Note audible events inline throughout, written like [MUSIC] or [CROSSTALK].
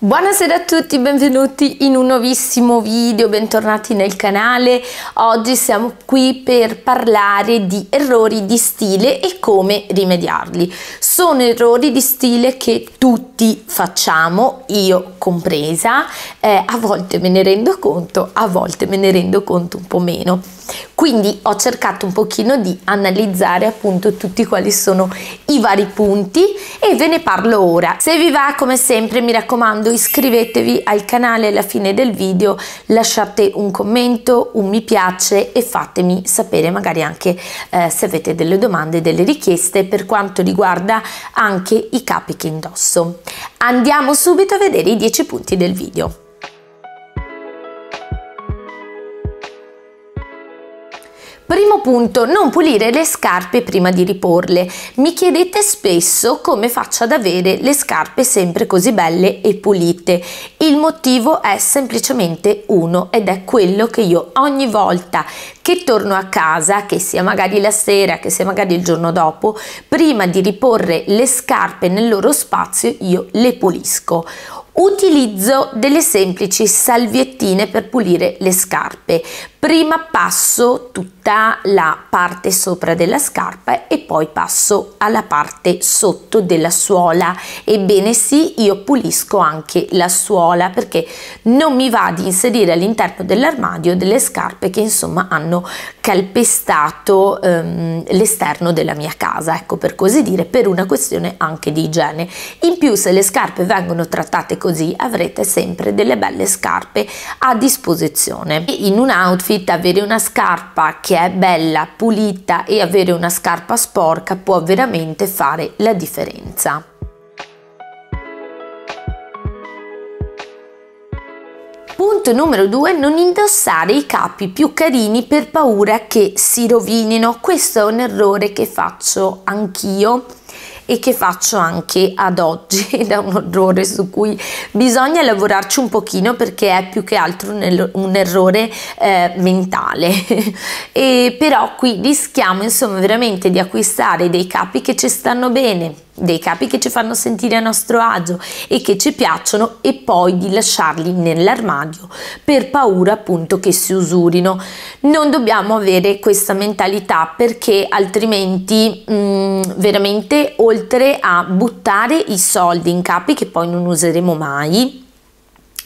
Buonasera a tutti, benvenuti in un nuovissimo video, bentornati nel canale. Oggi siamo qui per parlare di errori di stile e come rimediarli. Sono errori di stile che tutti facciamo, io compresa, eh, a volte me ne rendo conto, a volte me ne rendo conto un po' meno. Quindi ho cercato un pochino di analizzare appunto tutti quali sono i vari punti e ve ne parlo ora. Se vi va come sempre mi raccomando iscrivetevi al canale alla fine del video, lasciate un commento, un mi piace e fatemi sapere magari anche eh, se avete delle domande, delle richieste per quanto riguarda anche i capi che indosso. Andiamo subito a vedere i 10 punti del video. Primo punto, non pulire le scarpe prima di riporle. Mi chiedete spesso come faccio ad avere le scarpe sempre così belle e pulite. Il motivo è semplicemente uno ed è quello che io ogni volta che torno a casa, che sia magari la sera, che sia magari il giorno dopo, prima di riporre le scarpe nel loro spazio io le pulisco. Utilizzo delle semplici salviettine per pulire le scarpe. Prima passo tutta la parte sopra della scarpa e poi passo alla parte sotto della suola. Ebbene sì, io pulisco anche la suola perché non mi va di inserire all'interno dell'armadio delle scarpe che insomma hanno calpestato ehm, l'esterno della mia casa, ecco per così dire, per una questione anche di igiene. In più se le scarpe vengono trattate così avrete sempre delle belle scarpe a disposizione. in un outfit sconfitta avere una scarpa che è bella, pulita e avere una scarpa sporca può veramente fare la differenza. Punto numero 2, non indossare i capi più carini per paura che si rovinino. Questo è un errore che faccio anch'io e che faccio anche ad oggi ed [LAUGHS] è un orrore su cui bisogna lavorarci un pochino perché è più che altro un, un errore eh, mentale [LAUGHS] e però qui rischiamo insomma veramente di acquistare dei capi che ci stanno bene dei capi che ci fanno sentire a nostro agio e che ci piacciono e poi di lasciarli nell'armadio per paura appunto che si usurino. Non dobbiamo avere questa mentalità perché altrimenti mh, mm, veramente oltre oltre a buttare i soldi in capi che poi non useremo mai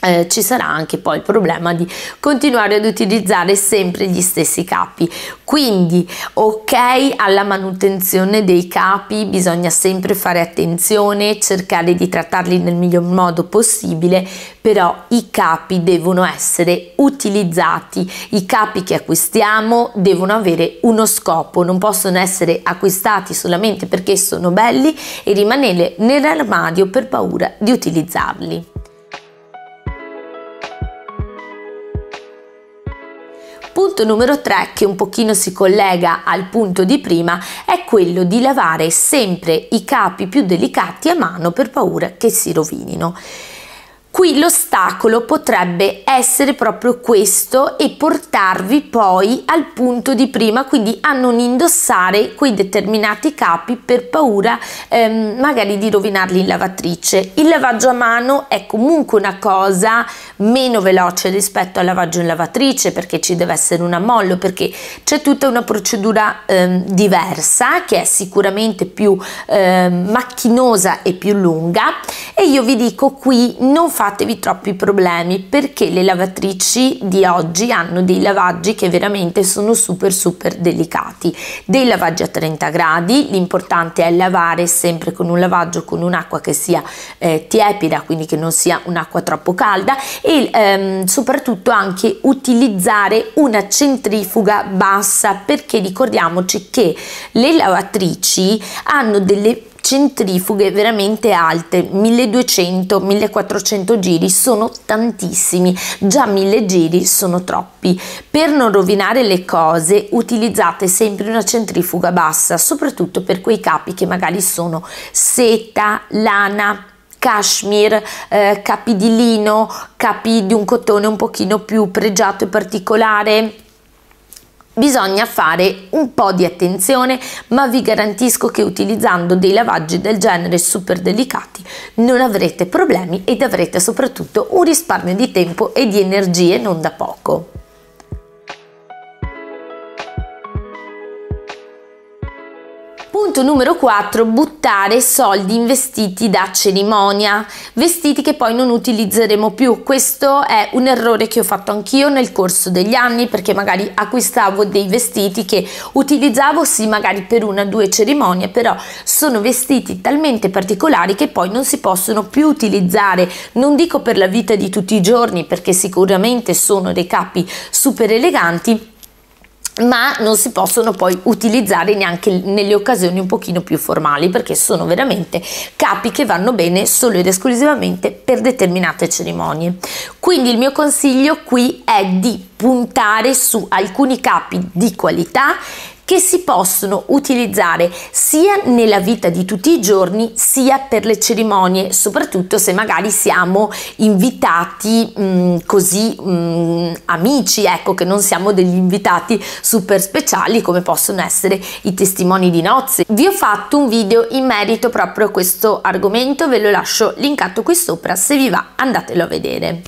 eh, ci sarà anche poi il problema di continuare ad utilizzare sempre gli stessi capi quindi ok alla manutenzione dei capi bisogna sempre fare attenzione cercare di trattarli nel miglior modo possibile però i capi devono essere utilizzati i capi che acquistiamo devono avere uno scopo non possono essere acquistati solamente perché sono belli e rimanere nell'armadio per paura di utilizzarli Punto numero 3 che un pochino si collega al punto di prima è quello di lavare sempre i capi più delicati a mano per paura che si rovinino. Qui l'ostacolo potrebbe essere proprio questo e portarvi poi al punto di prima, quindi a non indossare quei determinati capi per paura ehm, magari di rovinarli in lavatrice. Il lavaggio a mano è comunque una cosa meno veloce rispetto al lavaggio in lavatrice perché ci deve essere un ammollo, perché c'è tutta una procedura ehm, diversa che è sicuramente più ehm, macchinosa e più lunga e io vi dico qui non fate fatevi troppi problemi perché le lavatrici di oggi hanno dei lavaggi che veramente sono super super delicati, dei lavaggi a 30 gradi, l'importante è lavare sempre con un lavaggio con un'acqua che sia eh, tiepida, quindi che non sia un'acqua troppo calda e ehm, soprattutto anche utilizzare una centrifuga bassa perché ricordiamoci che le lavatrici hanno delle centrifughe veramente alte, 1200-1400 giri sono tantissimi, già 1000 giri sono troppi. Per non rovinare le cose utilizzate sempre una centrifuga bassa, soprattutto per quei capi che magari sono seta, lana, cashmere, eh, capi di lino, capi di un cotone un pochino più pregiato e particolare Bisogna fare un po' di attenzione, ma vi garantisco che utilizzando dei lavaggi del genere super delicati non avrete problemi ed avrete soprattutto un risparmio di tempo e di energie non da poco. Punto numero 4. Buttare soldi investiti da cerimonia, vestiti che poi non utilizzeremo più. Questo è un errore che ho fatto anch'io nel corso degli anni perché magari acquistavo dei vestiti che utilizzavo sì magari per una o due cerimonie, però sono vestiti talmente particolari che poi non si possono più utilizzare. Non dico per la vita di tutti i giorni perché sicuramente sono dei capi super eleganti ma non si possono poi utilizzare neanche nelle occasioni un pochino più formali perché sono veramente capi che vanno bene solo ed esclusivamente per determinate cerimonie. Quindi il mio consiglio qui è di puntare su alcuni capi di qualità che si possono utilizzare sia nella vita di tutti i giorni sia per le cerimonie, soprattutto se magari siamo invitati mh, mm, così mh, mm, amici, ecco che non siamo degli invitati super speciali come possono essere i testimoni di nozze. Vi ho fatto un video in merito proprio a questo argomento, ve lo lascio linkato qui sopra, se vi va andatelo a vedere.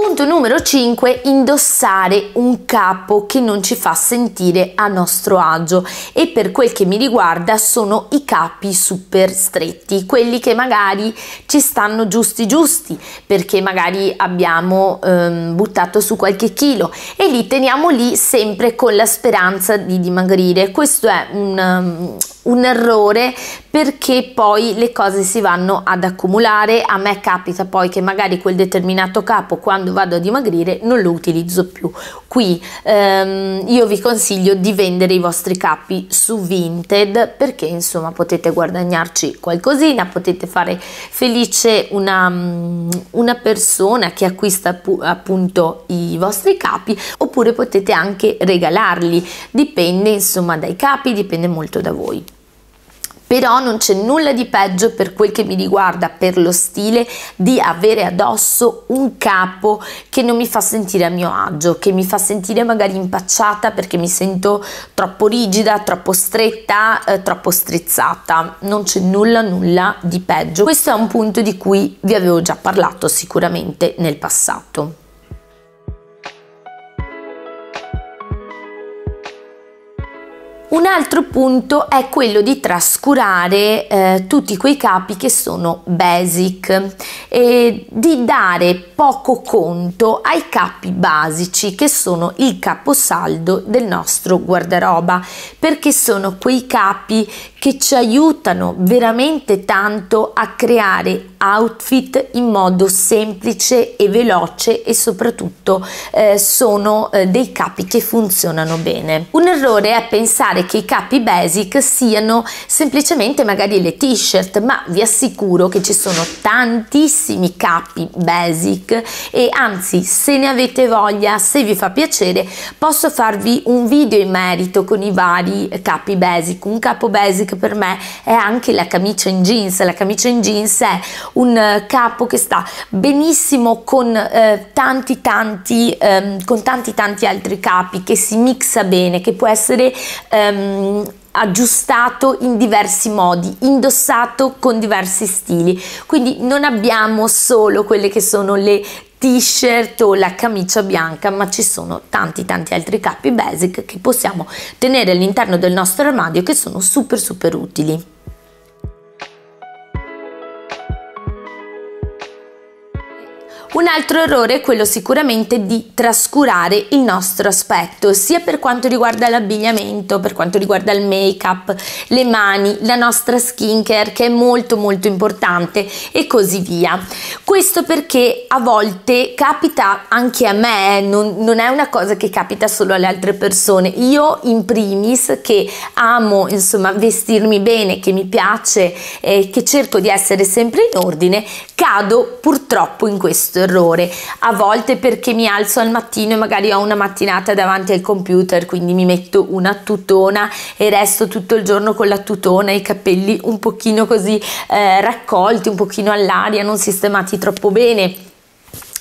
Punto numero 5, indossare un capo che non ci fa sentire a nostro agio e per quel che mi riguarda sono i capi super stretti, quelli che magari ci stanno giusti giusti perché magari abbiamo ehm, buttato su qualche chilo e li teniamo lì sempre con la speranza di dimagrire. Questo è un... Um, un errore perché poi le cose si vanno ad accumulare. A me capita poi che magari quel determinato capo quando vado a dimagrire non lo utilizzo più. Qui ehm, io vi consiglio di vendere i vostri capi su Vinted perché insomma potete guadagnarci qualcosina, potete fare felice una, mm, una persona che acquista appunto i vostri capi oppure potete anche regalarli. Dipende insomma dai capi, dipende molto da voi però non c'è nulla di peggio per quel che mi riguarda, per lo stile, di avere addosso un capo che non mi fa sentire a mio agio, che mi fa sentire magari impacciata perché mi sento troppo rigida, troppo stretta, eh, troppo strizzata. Non c'è nulla, nulla di peggio. Questo è un punto di cui vi avevo già parlato sicuramente nel passato. altro punto è quello di trascurare eh, tutti quei capi che sono basic e di dare poco conto ai capi basici che sono il caposaldo del nostro guardaroba perché sono quei capi che ci aiutano veramente tanto a creare outfit in modo semplice e veloce e soprattutto eh, sono eh, dei capi che funzionano bene. Un errore è pensare che i capi basic siano semplicemente magari le t-shirt, ma vi assicuro che ci sono tantissimi capi basic e anzi se ne avete voglia, se vi fa piacere, posso farvi un video in merito con i vari eh, capi basic, un capo basic che per me è anche la camicia in jeans. La camicia in jeans è un eh, capo che sta benissimo con eh, tanti tanti ehm, con tanti tanti altri capi che si mixa bene, che può essere ehm, aggiustato in diversi modi, indossato con diversi stili. Quindi non abbiamo solo quelle che sono le t-shirt o la camicia bianca ma ci sono tanti tanti altri capi basic che possiamo tenere all'interno del nostro armadio che sono super super utili Un altro errore è quello sicuramente di trascurare il nostro aspetto, sia per quanto riguarda l'abbigliamento, per quanto riguarda il make-up, le mani, la nostra skincare che è molto molto importante e così via. Questo perché a volte capita anche a me, eh, non, non è una cosa che capita solo alle altre persone. Io in primis che amo insomma vestirmi bene, che mi piace, eh, che cerco di essere sempre in ordine, Cado purtroppo in questo errore, a volte perché mi alzo al mattino e magari ho una mattinata davanti al computer, quindi mi metto una tutona e resto tutto il giorno con la tutona, e i capelli un pochino così eh, raccolti, un pochino all'aria, non sistemati troppo bene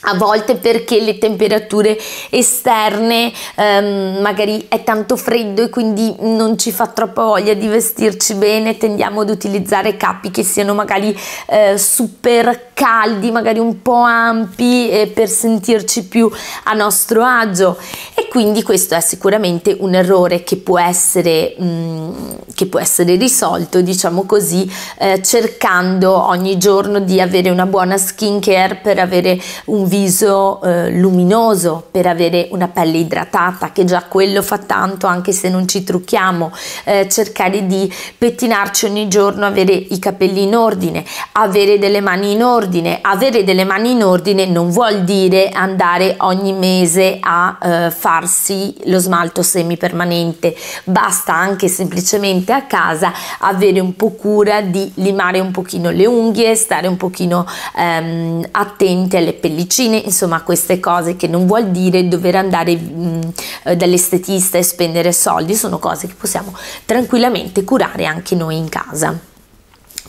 a volte perché le temperature esterne ehm, magari è tanto freddo e quindi non ci fa troppa voglia di vestirci bene, tendiamo ad utilizzare capi che siano magari eh, super caldi, magari un po' ampi eh, per sentirci più a nostro agio e quindi questo è sicuramente un errore che può essere, mh, mm, che può essere risolto, diciamo così, eh, cercando ogni giorno di avere una buona skin care per avere un viso eh, luminoso, per avere una pelle idratata, che già quello fa tanto anche se non ci trucchiamo, eh, cercare di pettinarci ogni giorno, avere i capelli in ordine, avere delle mani in ordine, ordine. Avere delle mani in ordine non vuol dire andare ogni mese a eh, farsi lo smalto semipermanente, basta anche semplicemente a casa avere un po' cura di limare un pochino le unghie, stare un pochino ehm, attenti alle pellicine, insomma queste cose che non vuol dire dover andare mh, mm, dall'estetista e spendere soldi, sono cose che possiamo tranquillamente curare anche noi in casa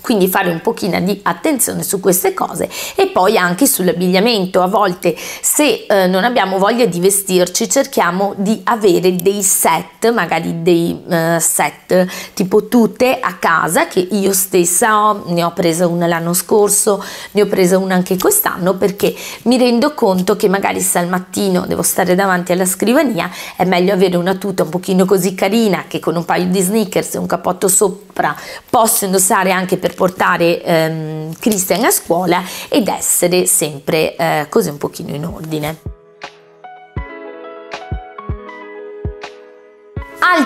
quindi fare un pochino di attenzione su queste cose e poi anche sull'abbigliamento a volte se eh, non abbiamo voglia di vestirci cerchiamo di avere dei set magari dei eh, set tipo tute a casa che io stessa ho, ne ho presa una l'anno scorso ne ho presa una anche quest'anno perché mi rendo conto che magari se al mattino devo stare davanti alla scrivania è meglio avere una tuta un pochino così carina che con un paio di sneakers e un capotto sopra posso indossare anche per per portare ehm, Christian a scuola ed essere sempre eh, così un pochino in ordine.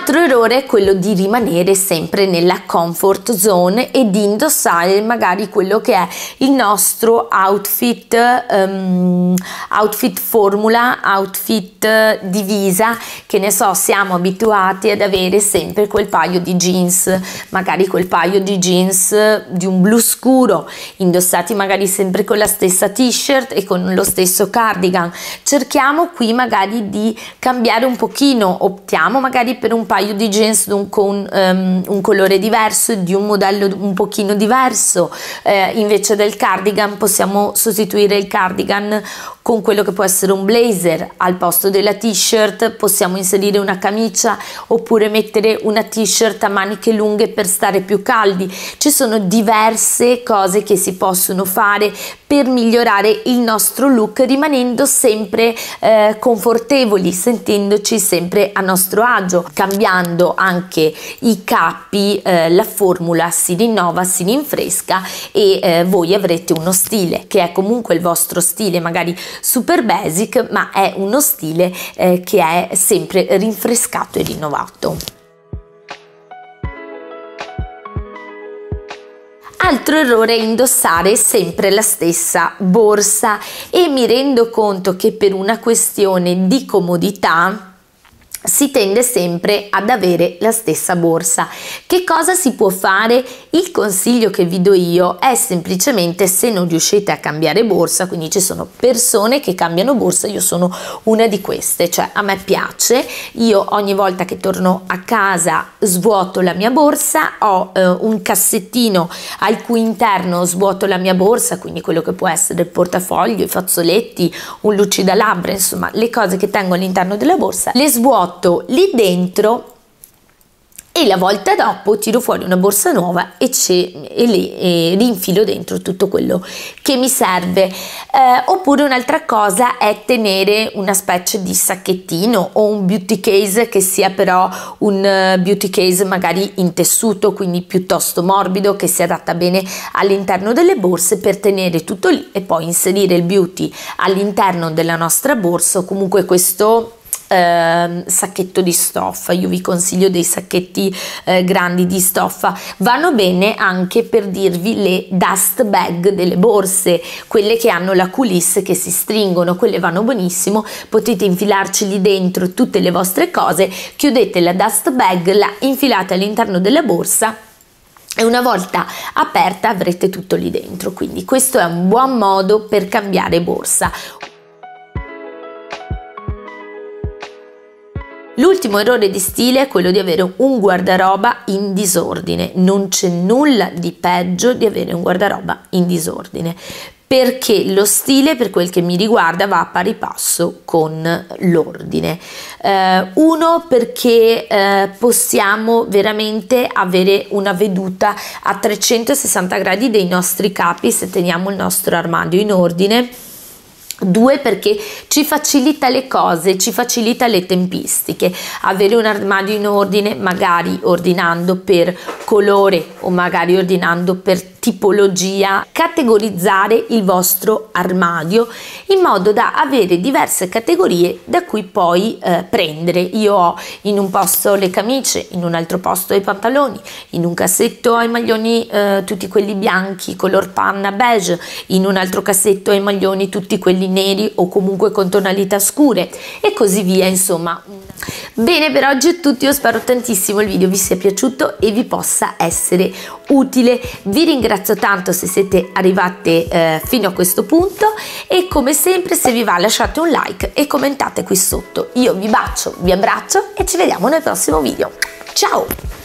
altro errore è quello di rimanere sempre nella comfort zone e di indossare magari quello che è il nostro outfit, um, outfit formula, outfit divisa, che ne so, siamo abituati ad avere sempre quel paio di jeans, magari quel paio di jeans di un blu scuro, indossati magari sempre con la stessa t-shirt e con lo stesso cardigan. Cerchiamo qui magari di cambiare un pochino, optiamo magari per un paio paio di jeans un, con um, un colore diverso, di un modello un pochino diverso, eh, invece del cardigan possiamo sostituire il cardigan con quello che può essere un blazer al posto della t-shirt possiamo inserire una camicia oppure mettere una t-shirt a maniche lunghe per stare più caldi ci sono diverse cose che si possono fare per migliorare il nostro look rimanendo sempre eh, confortevoli sentendoci sempre a nostro agio cambiando anche i capi eh, la formula si rinnova si rinfresca e eh, voi avrete uno stile che è comunque il vostro stile magari super basic, ma è uno stile eh, che è sempre rinfrescato e rinnovato. Altro errore è indossare sempre la stessa borsa e mi rendo conto che per una questione di comodità si tende sempre ad avere la stessa borsa. Che cosa si può fare? Il consiglio che vi do io è semplicemente se non riuscite a cambiare borsa, quindi ci sono persone che cambiano borsa, io sono una di queste, cioè a me piace, io ogni volta che torno a casa svuoto la mia borsa, ho eh, un cassettino al cui interno svuoto la mia borsa, quindi quello che può essere il portafoglio, i fazzoletti, un lucidalabbra, insomma le cose che tengo all'interno della borsa, le svuoto 8 lì dentro e la volta dopo tiro fuori una borsa nuova e, e, le, e rinfilo dentro tutto quello che mi serve. Eh, oppure un'altra cosa è tenere una specie di sacchettino o un beauty case che sia però un eh, beauty case magari in tessuto, quindi piuttosto morbido, che si adatta bene all'interno delle borse per tenere tutto lì e poi inserire il beauty all'interno della nostra borsa o comunque questo Ehm, sacchetto di stoffa, io vi consiglio dei sacchetti eh, grandi di stoffa, vanno bene anche per dirvi le dust bag delle borse, quelle che hanno la culisse che si stringono, quelle vanno benissimo, potete infilarci lì dentro tutte le vostre cose, chiudete la dust bag, la infilate all'interno della borsa e una volta aperta avrete tutto lì dentro quindi questo è un buon modo per cambiare borsa L'ultimo errore di stile è quello di avere un guardaroba in disordine. Non c'è nulla di peggio di avere un guardaroba in disordine perché lo stile, per quel che mi riguarda, va a pari passo con l'ordine. Eh, uno, perché eh, possiamo veramente avere una veduta a 360 gradi dei nostri capi se teniamo il nostro armadio in ordine Due perché ci facilita le cose, ci facilita le tempistiche. Avere un armadio in ordine, magari ordinando per colore o magari ordinando per tipologia, categorizzare il vostro armadio in modo da avere diverse categorie da cui poi eh, prendere. Io ho in un posto le camicie, in un altro posto i pantaloni, in un cassetto ho i maglioni eh, tutti quelli bianchi, color panna beige, in un altro cassetto ho i maglioni tutti quelli neri o comunque con tonalità scure e così via, insomma un Bene, per oggi è tutto, io spero tantissimo il video vi sia piaciuto e vi possa essere utile. Vi ringrazio tanto se siete arrivate eh, fino a questo punto e come sempre se vi va lasciate un like e commentate qui sotto. Io vi bacio, vi abbraccio e ci vediamo nel prossimo video. Ciao!